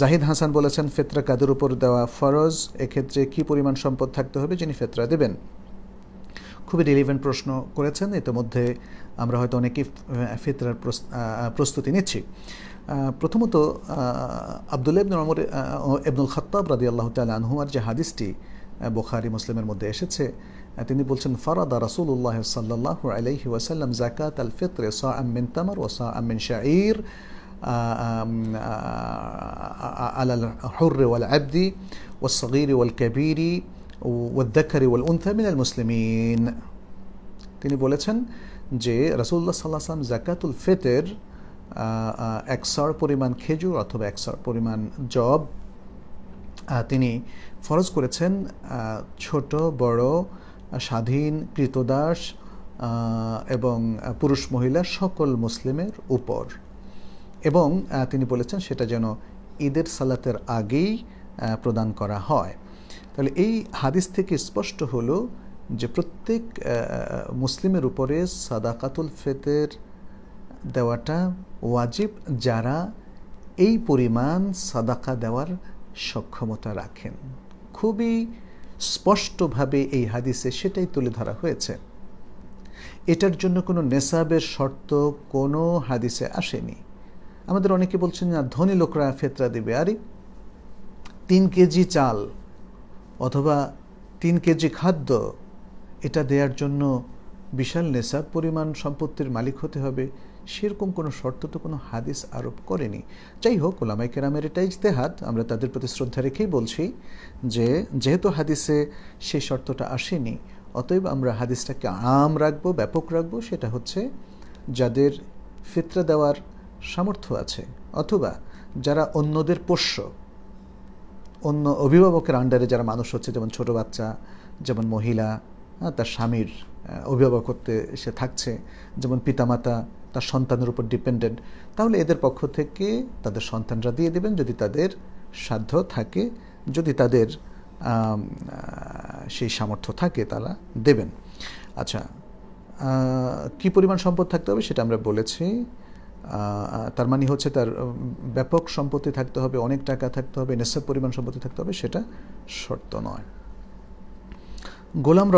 জাহিদ হাসান বলেছেন ফেতরা কাদের উপর দেওয়া ফরজ এক্ষেত্রে কি পরিমাণ সম্পদ থাকতে হবে যিনি ফেতরা দেবেন খুবই রিলিভেন্ট প্রশ্ন করেছেন ইতিমধ্যে আমরা হয়তো অনেকেই ফিতরার প্রস্তুতি নিচ্ছি প্রথমত আবদুল্লাহ ইবনুল ওমর ইবনুল খত্তাব রাদি আল্লাহ তালা আনহুমার যে হাদিসটি বোখারি মুসলিমের মধ্যে এসেছে তিনি বলছেন ফারাদা উল্লাহ সাল্লাহ আলাইহি ওয়াসাল্লাম জাকাত আল ফিতরে সা আমিন তামার ও সা আমিন শাঈর على الحر والعبد والصغير والكبير والذكر والأنثى من المسلمين তিনি বলেছেন যে রাসুল্লাহ সাল্লাহ সাল্লাম জাকাতুল ফেতের একসর পরিমাণ খেজুর অথবা একসর পরিমাণ জব তিনি ফরজ করেছেন ছোট বড় স্বাধীন কৃতদাস এবং পুরুষ মহিলা সকল মুসলিমের উপর এবং তিনি বলেছেন সেটা যেন ঈদের সালাতের আগেই প্রদান করা হয় তাহলে এই হাদিস থেকে স্পষ্ট হলো যে প্রত্যেক মুসলিমের উপরে সাদাকাতুল ফেতের দেওয়াটা ওয়াজিব যারা এই পরিমাণ সাদাকা দেওয়ার সক্ষমতা রাখেন খুবই স্পষ্টভাবে এই হাদিসে সেটাই তুলে ধরা হয়েছে এটার জন্য কোনো নেশাবের শর্ত কোনো হাদিসে আসেনি আমাদের অনেকে বলছেন না ধনী লোকরা ফেতরা দেবে আরে তিন কেজি চাল অথবা তিন কেজি খাদ্য এটা দেওয়ার জন্য বিশাল নেশাব পরিমাণ সম্পত্তির মালিক হতে হবে সেরকম কোনো শর্ত তো কোনো হাদিস আরোপ করেনি যাই হোক ওলামাই কেরামের এটা ইজতেহাত আমরা তাদের প্রতি শ্রদ্ধা রেখেই বলছি যে যেহেতু হাদিসে সেই শর্তটা আসেনি অতএব আমরা হাদিসটাকে আম রাখবো ব্যাপক রাখবো সেটা হচ্ছে যাদের ফিতরা দেওয়ার সামর্থ্য আছে অথবা যারা অন্যদের পোষ্য অন্য অভিভাবকের আন্ডারে যারা মানুষ হচ্ছে যেমন ছোট বাচ্চা যেমন মহিলা হ্যাঁ, তার স্বামীর অভিভাবকত্বে সে থাকছে যেমন পিতামাতা তার সন্তানের উপর ডিপেন্ডেন্ট তাহলে এদের পক্ষ থেকে তাদের সন্তানরা দিয়ে দেবেন যদি তাদের সাধ্য থাকে যদি তাদের সেই সামর্থ্য থাকে তারা দেবেন আচ্ছা কি পরিমাণ সম্পদ থাকতে হবে সেটা আমরা বলেছি তার মানে হচ্ছে তার ব্যাপক সম্পত্তি থাকতে হবে অনেক টাকা থাকতে হবে নেশাব পরিমাণ সম্পত্তি থাকতে হবে সেটা শর্ত নয় গোলাম